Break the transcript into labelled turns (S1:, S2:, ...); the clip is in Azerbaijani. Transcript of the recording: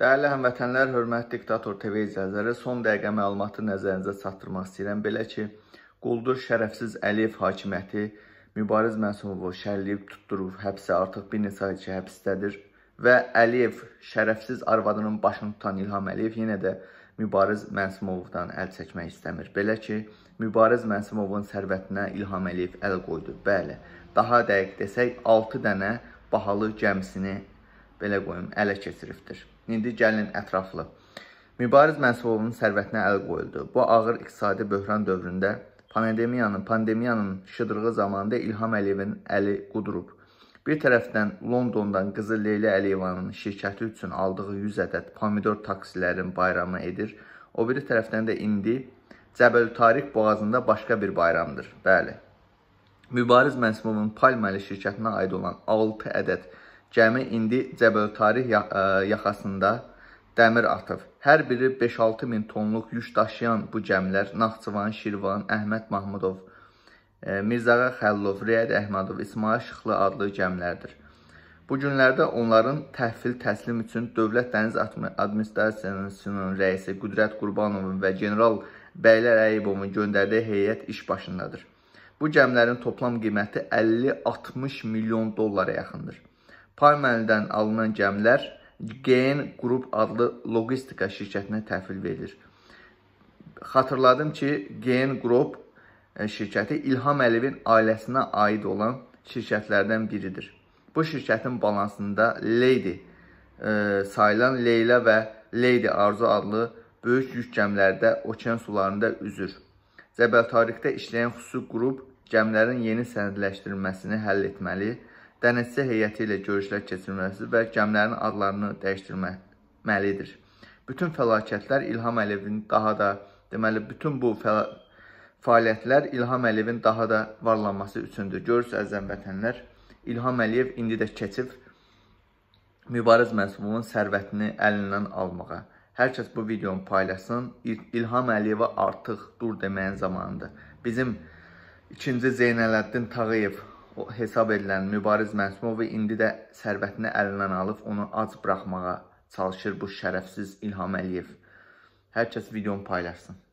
S1: Dəyərli həmvətənlər, hörmətli diktator TV izləyiciləri, son dəqiqə məlumatı nəzərinizə çatdırmaq istəyirəm. Belə ki, quldur şərəfsiz Əliyev hakimiyyəti Mübariz Məsumovu şərliyib tutdurur, həbsə artıq bir neçə ay ki, həbsdədir və Əliyev şərəfsiz arvadının başını tutan İlham Əliyev yenə də Mübariz Məsumovdan əl çəkmək istəmir. Belə ki, Mübariz Məsumovun sərvətinə İlham Əliyev əl qoydu. Bəli, daha dəqiq desək, 6 dənə bahalı gəmisini belə qoyum, ələ keçiribdir. İndi gəlin ətraflı. Mübariz Mənsubovun sərvətinə əl qoyuldu. Bu ağır iqtisadi böhran dövründə pandemiyanın, pandemiyanın şıdırğı zamanında İlham Əliyevin əli qudurub. Bir tərəfdən Londondan qızı Leyla Əliyevanın şirkəti üçün aldığı 100 ədəd pomidor taksilərin bayramı edir. O biri tərəfdən də indi Cəbəl Tariq boğazında başqa bir bayramdır. Bəli. Mübariz Mənsubovun Palma ilə şirkətinə aid olan 6 ədəd Gəmi indi Cəbəltarix yaxasında dəmir atıb. Hər biri 5-6 min tonluq yük daşıyan bu gəmilər Naxçıvan, Şirvan, Əhməd Mahmudov, Mirzağa Xəllov, Riyad Əhmədov, İsmail Şıxlı adlı gəmilərdir. Bu günlərdə onların təhvil təslim üçün Dövlət Dəniz Administrasiyasının rəisi Qudrət Qurbanovun və general Bəylər Əyibovun göndərdiyi heyət iş başındadır. Bu gəmlərin toplam qiyməti 50-60 milyon dollara yaxındır. Parmenlidən alınan gəmilər GN Qrup adlı logistika şirkətinə təhvil verilir. Xatırladım ki, GN Qrup e, şirkəti İlham Əliyevin ailəsinə aid olan şirkətlərdən biridir. Bu şirkətin balansında Leydi e, sayılan Leyla və Leydi Arzu adlı böyük yük gəmlərdə okean sularında üzür. Cəbəltarikdə işləyən xüsusi qrup gəmlərin yeni sənədləşdirilməsini həll etməli, dənizçi heyəti ilə görüşlər keçirməsi və gəmlərin adlarını dəyişdirməlidir. Bütün fəlakətlər İlham Əliyevin daha da, deməli, bütün bu fəaliyyətlər İlham Əliyevin daha da varlanması üçündür. Görürsüz, əzəm vətənlər, İlham Əliyev indi də keçib mübariz mənsubunun sərvətini əlindən almağa. Hər kəs bu videonu paylaşsın. İlham Əliyevə artıq dur deməyin zamanıdır. Bizim ikinci Zeynələddin Tağıyev o hesab edilən Mübariz Məsumov indi də sərvətini əlindən alıb, onu ac buraxmağa çalışır bu şərəfsiz İlham Əliyev. Hər kəs videonu paylaşsın.